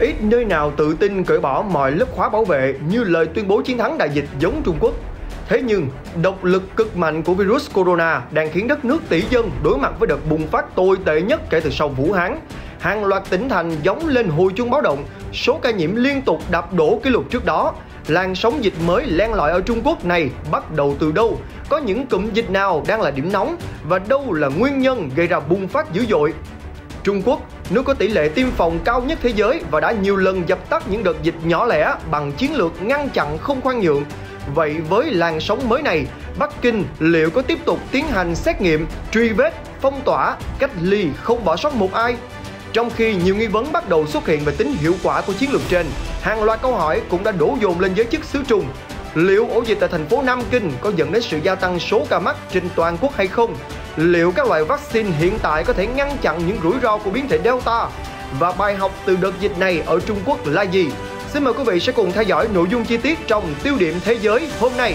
Ít nơi nào tự tin cởi bỏ mọi lớp khóa bảo vệ như lời tuyên bố chiến thắng đại dịch giống Trung Quốc. Thế nhưng, độc lực cực mạnh của virus corona đang khiến đất nước tỷ dân đối mặt với đợt bùng phát tồi tệ nhất kể từ sau Vũ Hán. Hàng loạt tỉnh thành giống lên hồi chuông báo động, số ca nhiễm liên tục đập đổ kỷ lục trước đó. Làn sóng dịch mới len lỏi ở Trung Quốc này bắt đầu từ đâu? Có những cụm dịch nào đang là điểm nóng và đâu là nguyên nhân gây ra bùng phát dữ dội? Trung Quốc nước có tỷ lệ tiêm phòng cao nhất thế giới và đã nhiều lần dập tắt những đợt dịch nhỏ lẻ bằng chiến lược ngăn chặn không khoan nhượng. Vậy với làn sóng mới này, Bắc Kinh liệu có tiếp tục tiến hành xét nghiệm, truy vết, phong tỏa, cách ly không bỏ sót một ai? Trong khi nhiều nghi vấn bắt đầu xuất hiện về tính hiệu quả của chiến lược trên, hàng loạt câu hỏi cũng đã đổ dồn lên giới chức xứ Trung Liệu ổ dịch tại thành phố Nam Kinh có dẫn đến sự gia tăng số ca mắc trên toàn quốc hay không? Liệu các loại vaccine hiện tại có thể ngăn chặn những rủi ro của biến thể Delta? Và bài học từ đợt dịch này ở Trung Quốc là gì? Xin mời quý vị sẽ cùng theo dõi nội dung chi tiết trong tiêu điểm thế giới hôm nay.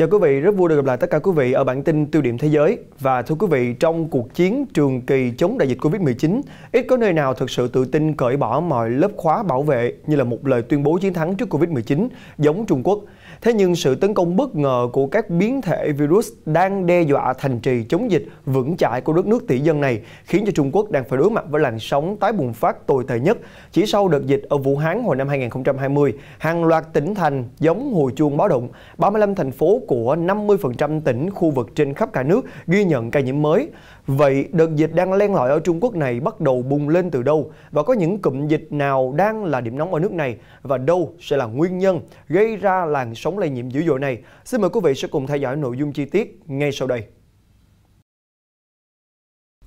Chào quý vị, rất vui được gặp lại tất cả quý vị ở bản tin tiêu điểm thế giới. Và thưa quý vị, trong cuộc chiến trường kỳ chống đại dịch Covid-19, ít có nơi nào thực sự tự tin cởi bỏ mọi lớp khóa bảo vệ như là một lời tuyên bố chiến thắng trước Covid-19 giống Trung Quốc. Thế nhưng sự tấn công bất ngờ của các biến thể virus đang đe dọa thành trì chống dịch vững chãi của đất nước tỷ dân này khiến cho Trung Quốc đang phải đối mặt với làn sóng tái bùng phát tồi tệ nhất. Chỉ sau đợt dịch ở Vũ Hán hồi năm 2020, hàng loạt tỉnh thành giống hồi chuông báo động, 35 thành phố của 50% tỉnh khu vực trên khắp cả nước ghi nhận ca nhiễm mới. Vậy đợt dịch đang len lỏi ở Trung Quốc này bắt đầu bùng lên từ đâu và có những cụm dịch nào đang là điểm nóng ở nước này và đâu sẽ là nguyên nhân gây ra làn sóng lây nhiễm dữ dội này? Xin mời quý vị sẽ cùng theo dõi nội dung chi tiết ngay sau đây.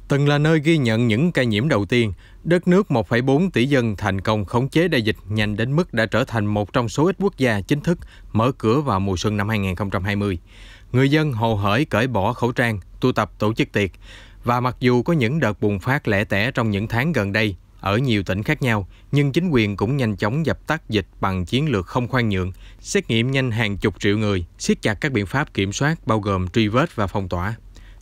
Từng là nơi ghi nhận những ca nhiễm đầu tiên, đất nước 1,4 tỷ dân thành công khống chế đại dịch nhanh đến mức đã trở thành một trong số ít quốc gia chính thức mở cửa vào mùa xuân năm 2020. Người dân hồ hởi cởi bỏ khẩu trang, tụ tập tổ chức tiệc. Và mặc dù có những đợt bùng phát lẻ tẻ trong những tháng gần đây ở nhiều tỉnh khác nhau, nhưng chính quyền cũng nhanh chóng dập tắt dịch bằng chiến lược không khoan nhượng, xét nghiệm nhanh hàng chục triệu người, siết chặt các biện pháp kiểm soát bao gồm truy vết và phong tỏa.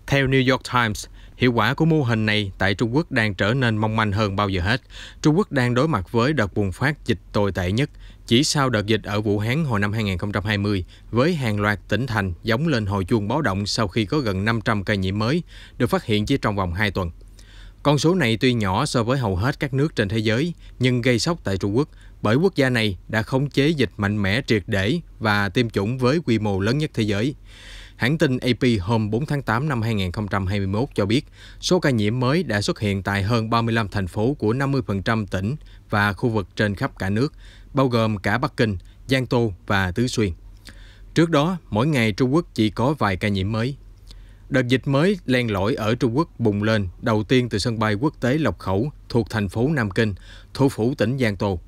Theo New York Times, Hiệu quả của mô hình này tại Trung Quốc đang trở nên mong manh hơn bao giờ hết. Trung Quốc đang đối mặt với đợt bùng phát dịch tồi tệ nhất chỉ sau đợt dịch ở Vũ Hán hồi năm 2020 với hàng loạt tỉnh thành giống lên hồi chuông báo động sau khi có gần 500 ca nhiễm mới được phát hiện chỉ trong vòng 2 tuần. Con số này tuy nhỏ so với hầu hết các nước trên thế giới, nhưng gây sốc tại Trung Quốc bởi quốc gia này đã khống chế dịch mạnh mẽ triệt để và tiêm chủng với quy mô lớn nhất thế giới. Hãng tin AP hôm 4 tháng 8 năm 2021 cho biết số ca nhiễm mới đã xuất hiện tại hơn 35 thành phố của 50% tỉnh và khu vực trên khắp cả nước, bao gồm cả Bắc Kinh, Giang Tô và Tứ Xuyên. Trước đó, mỗi ngày Trung Quốc chỉ có vài ca nhiễm mới. Đợt dịch mới len lỏi ở Trung Quốc bùng lên đầu tiên từ sân bay quốc tế Lộc Khẩu thuộc thành phố Nam Kinh, thủ phủ tỉnh Giang Tô.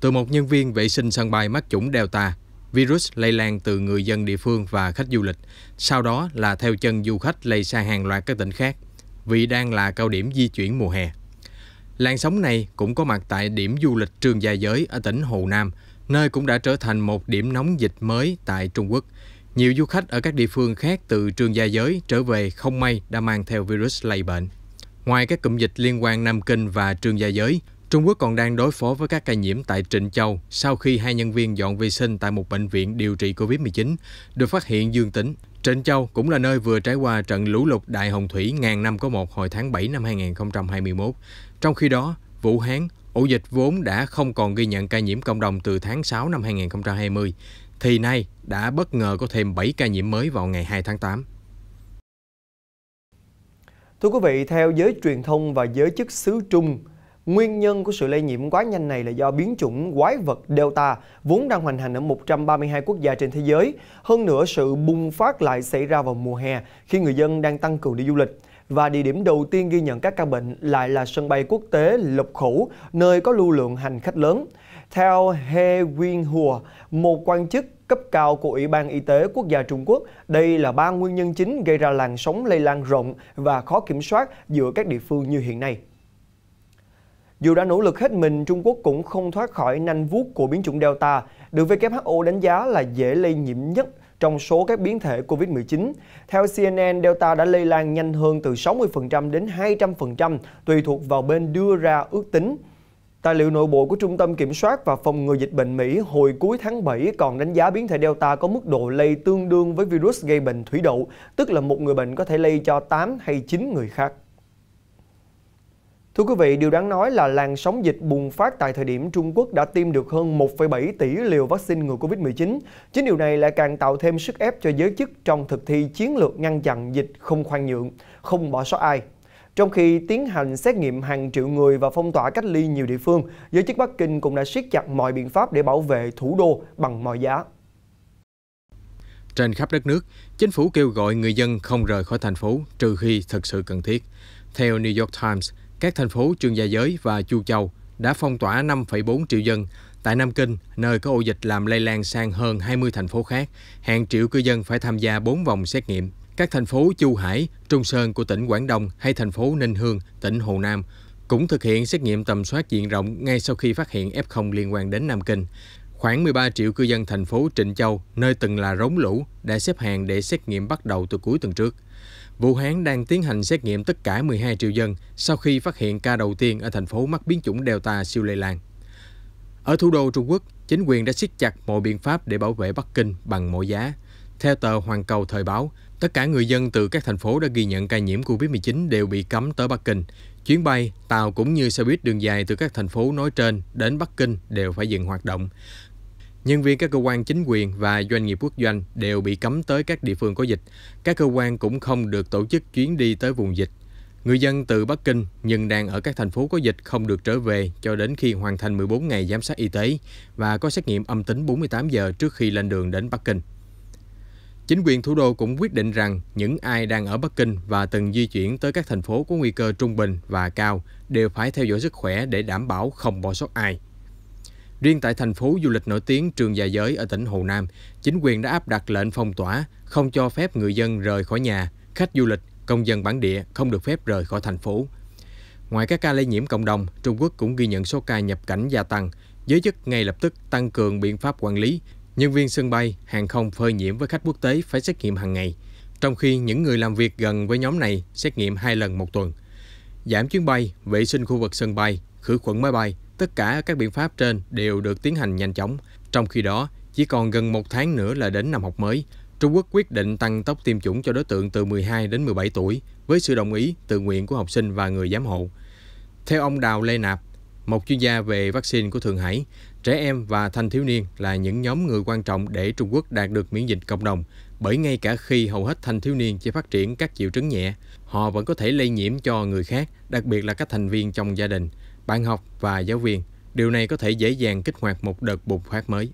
Từ một nhân viên vệ sinh sân bay mắc chủng Delta, virus lây lan từ người dân địa phương và khách du lịch, sau đó là theo chân du khách lây sang hàng loạt các tỉnh khác, vì đang là cao điểm di chuyển mùa hè. Làn sóng này cũng có mặt tại điểm du lịch Trường Gia Giới ở tỉnh Hồ Nam, nơi cũng đã trở thành một điểm nóng dịch mới tại Trung Quốc. Nhiều du khách ở các địa phương khác từ Trường Gia Giới trở về không may đã mang theo virus lây bệnh. Ngoài các cụm dịch liên quan Nam Kinh và Trường Gia Giới, Trung Quốc còn đang đối phó với các ca nhiễm tại Trịnh Châu sau khi hai nhân viên dọn vệ sinh tại một bệnh viện điều trị COVID-19 được phát hiện dương tính. Trịnh Châu cũng là nơi vừa trải qua trận lũ lụt Đại Hồng Thủy ngàn năm có một hồi tháng 7 năm 2021. Trong khi đó, Vũ Hán, ổ dịch vốn đã không còn ghi nhận ca nhiễm cộng đồng từ tháng 6 năm 2020, thì nay đã bất ngờ có thêm 7 ca nhiễm mới vào ngày 2 tháng 8. Thưa quý vị, theo giới truyền thông và giới chức xứ Trung, Nguyên nhân của sự lây nhiễm quá nhanh này là do biến chủng quái vật Delta vốn đang hoành hành ở 132 quốc gia trên thế giới. Hơn nữa, sự bùng phát lại xảy ra vào mùa hè khi người dân đang tăng cường đi du lịch. Và địa điểm đầu tiên ghi nhận các ca bệnh lại là sân bay quốc tế Lộc Khẩu, nơi có lưu lượng hành khách lớn. Theo He Win Hua, một quan chức cấp cao của Ủy ban Y tế Quốc gia Trung Quốc, đây là ba nguyên nhân chính gây ra làn sóng lây lan rộng và khó kiểm soát giữa các địa phương như hiện nay. Dù đã nỗ lực hết mình, Trung Quốc cũng không thoát khỏi nanh vuốt của biến chủng Delta, được WHO đánh giá là dễ lây nhiễm nhất trong số các biến thể COVID-19. Theo CNN, Delta đã lây lan nhanh hơn từ 60% đến 200%, tùy thuộc vào bên đưa ra ước tính. Tài liệu nội bộ của Trung tâm Kiểm soát và Phòng ngừa Dịch bệnh Mỹ hồi cuối tháng 7 còn đánh giá biến thể Delta có mức độ lây tương đương với virus gây bệnh thủy đậu, tức là một người bệnh có thể lây cho 8 hay 9 người khác. Thưa quý vị, điều đáng nói là làn sóng dịch bùng phát tại thời điểm Trung Quốc đã tiêm được hơn 1,7 tỷ liều vaccine ngừa Covid-19. Chính điều này lại càng tạo thêm sức ép cho giới chức trong thực thi chiến lược ngăn chặn dịch không khoan nhượng, không bỏ sót ai. Trong khi tiến hành xét nghiệm hàng triệu người và phong tỏa cách ly nhiều địa phương, giới chức Bắc Kinh cũng đã siết chặt mọi biện pháp để bảo vệ thủ đô bằng mọi giá. Trên khắp đất nước, chính phủ kêu gọi người dân không rời khỏi thành phố trừ khi thật sự cần thiết. Theo New York Times, các thành phố Trường Gia Giới và Chu Châu đã phong tỏa 5,4 triệu dân tại Nam Kinh, nơi có ổ dịch làm lây lan sang hơn 20 thành phố khác, hàng triệu cư dân phải tham gia 4 vòng xét nghiệm. Các thành phố Chu Hải, Trung Sơn của tỉnh Quảng Đông hay thành phố Ninh Hương, tỉnh Hồ Nam cũng thực hiện xét nghiệm tầm soát diện rộng ngay sau khi phát hiện F0 liên quan đến Nam Kinh. Khoảng 13 triệu cư dân thành phố Trịnh Châu, nơi từng là rống lũ, đã xếp hàng để xét nghiệm bắt đầu từ cuối tuần trước. Vũ Hán đang tiến hành xét nghiệm tất cả 12 triệu dân sau khi phát hiện ca đầu tiên ở thành phố mắc biến chủng Delta siêu lây lan. Ở thủ đô Trung Quốc, chính quyền đã siết chặt mọi biện pháp để bảo vệ Bắc Kinh bằng mọi giá. Theo tờ Hoàn Cầu Thời báo, tất cả người dân từ các thành phố đã ghi nhận ca nhiễm COVID-19 đều bị cấm tới Bắc Kinh. Chuyến bay, tàu cũng như xe buýt đường dài từ các thành phố nói trên đến Bắc Kinh đều phải dừng hoạt động. Nhân viên các cơ quan chính quyền và doanh nghiệp quốc doanh đều bị cấm tới các địa phương có dịch. Các cơ quan cũng không được tổ chức chuyến đi tới vùng dịch. Người dân từ Bắc Kinh nhưng đang ở các thành phố có dịch không được trở về cho đến khi hoàn thành 14 ngày giám sát y tế và có xét nghiệm âm tính 48 giờ trước khi lên đường đến Bắc Kinh. Chính quyền thủ đô cũng quyết định rằng những ai đang ở Bắc Kinh và từng di chuyển tới các thành phố có nguy cơ trung bình và cao đều phải theo dõi sức khỏe để đảm bảo không bỏ sót ai. Riêng tại thành phố du lịch nổi tiếng Trường Già Giới ở tỉnh Hồ Nam, chính quyền đã áp đặt lệnh phong tỏa, không cho phép người dân rời khỏi nhà, khách du lịch, công dân bản địa không được phép rời khỏi thành phố. Ngoài các ca lây nhiễm cộng đồng, Trung Quốc cũng ghi nhận số ca nhập cảnh gia tăng. Giới chức ngay lập tức tăng cường biện pháp quản lý. Nhân viên sân bay, hàng không phơi nhiễm với khách quốc tế phải xét nghiệm hàng ngày, trong khi những người làm việc gần với nhóm này xét nghiệm hai lần một tuần. Giảm chuyến bay, vệ sinh khu vực sân bay, khử khuẩn máy bay, Tất cả các biện pháp trên đều được tiến hành nhanh chóng. Trong khi đó, chỉ còn gần một tháng nữa là đến năm học mới, Trung Quốc quyết định tăng tốc tiêm chủng cho đối tượng từ 12 đến 17 tuổi với sự đồng ý tự nguyện của học sinh và người giám hộ. Theo ông Đào Lê Nạp, một chuyên gia về vaccine của Thượng Hải, trẻ em và thanh thiếu niên là những nhóm người quan trọng để Trung Quốc đạt được miễn dịch cộng đồng, bởi ngay cả khi hầu hết thanh thiếu niên chỉ phát triển các triệu chứng nhẹ, họ vẫn có thể lây nhiễm cho người khác, đặc biệt là các thành viên trong gia đình bạn học và giáo viên. Điều này có thể dễ dàng kích hoạt một đợt bùng phát mới.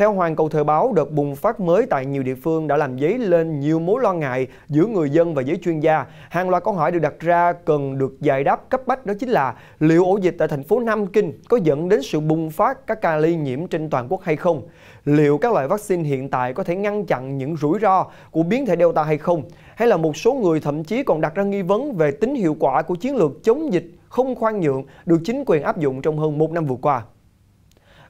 Theo Hoàng Cầu Thời Báo, đợt bùng phát mới tại nhiều địa phương đã làm dấy lên nhiều mối lo ngại giữa người dân và giới chuyên gia. Hàng loạt câu hỏi được đặt ra cần được giải đáp cấp bách đó chính là liệu ổ dịch tại thành phố Nam Kinh có dẫn đến sự bùng phát các ca lây nhiễm trên toàn quốc hay không? Liệu các loại vaccine hiện tại có thể ngăn chặn những rủi ro của biến thể Delta hay không? Hay là một số người thậm chí còn đặt ra nghi vấn về tính hiệu quả của chiến lược chống dịch không khoan nhượng được chính quyền áp dụng trong hơn một năm vừa qua?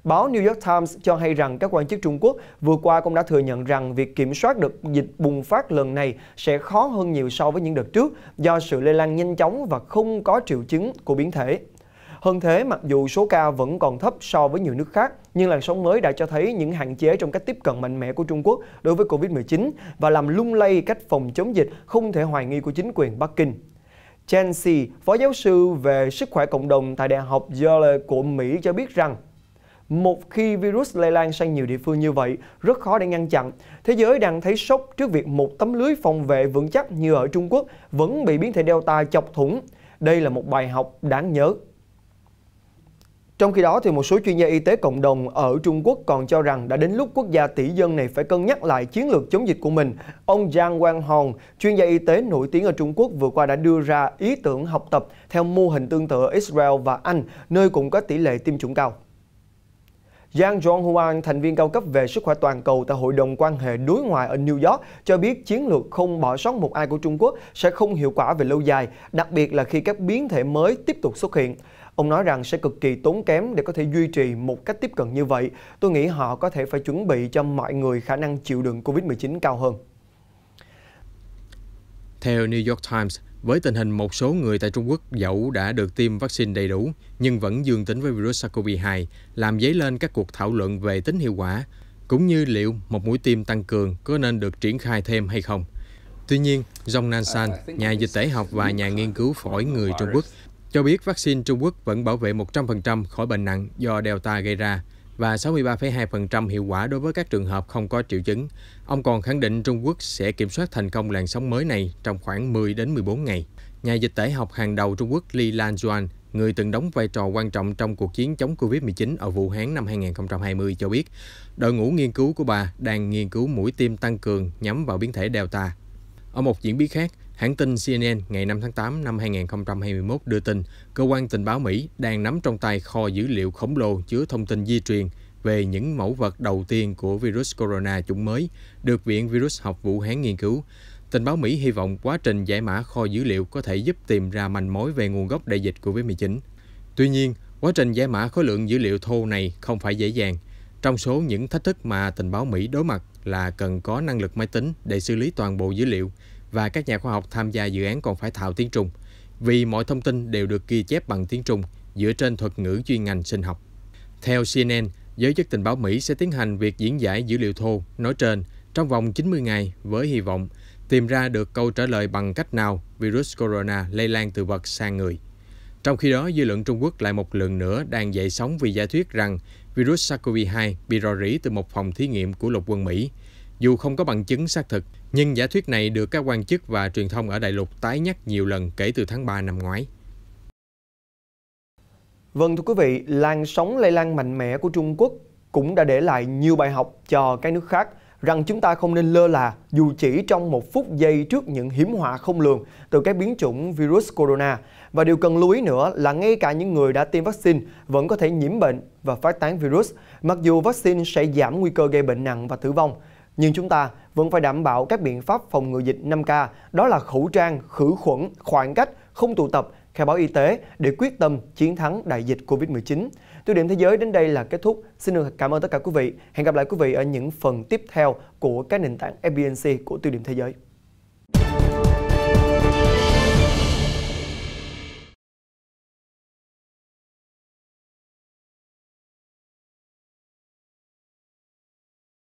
Báo New York Times cho hay rằng các quan chức Trung Quốc vừa qua cũng đã thừa nhận rằng việc kiểm soát được dịch bùng phát lần này sẽ khó hơn nhiều so với những đợt trước do sự lây lan nhanh chóng và không có triệu chứng của biến thể. Hơn thế, mặc dù số ca vẫn còn thấp so với nhiều nước khác, nhưng làn sóng mới đã cho thấy những hạn chế trong cách tiếp cận mạnh mẽ của Trung Quốc đối với Covid-19 và làm lung lay cách phòng chống dịch không thể hoài nghi của chính quyền Bắc Kinh. Chen Xi, phó giáo sư về sức khỏe cộng đồng tại Đại học Yale của Mỹ cho biết rằng một khi virus lây lan sang nhiều địa phương như vậy, rất khó để ngăn chặn. Thế giới đang thấy sốc trước việc một tấm lưới phòng vệ vững chắc như ở Trung Quốc vẫn bị biến thể Delta chọc thủng. Đây là một bài học đáng nhớ. Trong khi đó, thì một số chuyên gia y tế cộng đồng ở Trung Quốc còn cho rằng đã đến lúc quốc gia tỷ dân này phải cân nhắc lại chiến lược chống dịch của mình. Ông Giang Wang Hong, chuyên gia y tế nổi tiếng ở Trung Quốc vừa qua đã đưa ra ý tưởng học tập theo mô hình tương tự ở Israel và Anh, nơi cũng có tỷ lệ tiêm chủng cao. Yang Jong Huang, thành viên cao cấp về sức khỏe toàn cầu tại Hội đồng quan hệ đối ngoại ở New York, cho biết chiến lược không bỏ sót một ai của Trung Quốc sẽ không hiệu quả về lâu dài, đặc biệt là khi các biến thể mới tiếp tục xuất hiện. Ông nói rằng sẽ cực kỳ tốn kém để có thể duy trì một cách tiếp cận như vậy. Tôi nghĩ họ có thể phải chuẩn bị cho mọi người khả năng chịu đựng COVID-19 cao hơn. Theo New York Times, với tình hình một số người tại Trung Quốc dẫu đã được tiêm vaccine đầy đủ nhưng vẫn dương tính với virus SARS-CoV-2, làm dấy lên các cuộc thảo luận về tính hiệu quả, cũng như liệu một mũi tiêm tăng cường có nên được triển khai thêm hay không. Tuy nhiên, Dong Nansan, nhà dịch tễ học và nhà nghiên cứu phổi người Trung Quốc, cho biết vaccine Trung Quốc vẫn bảo vệ 100% khỏi bệnh nặng do Delta gây ra, và 63,2% hiệu quả đối với các trường hợp không có triệu chứng. Ông còn khẳng định Trung Quốc sẽ kiểm soát thành công làn sóng mới này trong khoảng 10 đến 14 ngày. Nhà dịch tễ học hàng đầu Trung Quốc Li Lanjuan, người từng đóng vai trò quan trọng trong cuộc chiến chống Covid-19 ở Vũ Hán năm 2020 cho biết, đội ngũ nghiên cứu của bà đang nghiên cứu mũi tiêm tăng cường nhắm vào biến thể Delta. Ở một diễn biến khác, Hãng tin CNN ngày 5 tháng 8 năm 2021 đưa tin cơ quan tình báo Mỹ đang nắm trong tay kho dữ liệu khổng lồ chứa thông tin di truyền về những mẫu vật đầu tiên của virus corona chủng mới được Viện Virus học Vũ Hán nghiên cứu. Tình báo Mỹ hy vọng quá trình giải mã kho dữ liệu có thể giúp tìm ra manh mối về nguồn gốc đại dịch COVID-19. Tuy nhiên, quá trình giải mã khối lượng dữ liệu thô này không phải dễ dàng. Trong số những thách thức mà tình báo Mỹ đối mặt là cần có năng lực máy tính để xử lý toàn bộ dữ liệu, và các nhà khoa học tham gia dự án còn phải thạo tiếng Trung, vì mọi thông tin đều được ghi chép bằng tiếng Trung dựa trên thuật ngữ chuyên ngành sinh học. Theo CNN, giới chức tình báo Mỹ sẽ tiến hành việc diễn giải dữ liệu thô nói trên trong vòng 90 ngày với hy vọng tìm ra được câu trả lời bằng cách nào virus corona lây lan từ vật sang người. Trong khi đó, dư luận Trung Quốc lại một lần nữa đang dậy sóng vì giả thuyết rằng virus SARS-CoV-2 bị rò rỉ từ một phòng thí nghiệm của lục quân Mỹ. Dù không có bằng chứng xác thực, nhưng giả thuyết này được các quan chức và truyền thông ở Đại lục tái nhắc nhiều lần kể từ tháng 3 năm ngoái. Vâng thưa quý vị, làn sóng lây lan mạnh mẽ của Trung Quốc cũng đã để lại nhiều bài học cho các nước khác rằng chúng ta không nên lơ là dù chỉ trong một phút giây trước những hiểm họa không lường từ các biến chủng virus corona. Và điều cần lưu ý nữa là ngay cả những người đã tiêm vaccine vẫn có thể nhiễm bệnh và phát tán virus, mặc dù vaccine sẽ giảm nguy cơ gây bệnh nặng và tử vong nhưng chúng ta vẫn phải đảm bảo các biện pháp phòng ngừa dịch 5K, đó là khẩu trang, khử khuẩn, khoảng cách, không tụ tập, khai báo y tế để quyết tâm chiến thắng đại dịch Covid-19. Tiêu điểm thế giới đến đây là kết thúc. Xin được cảm ơn tất cả quý vị. Hẹn gặp lại quý vị ở những phần tiếp theo của các nền tảng FBNC của Tiêu điểm thế giới.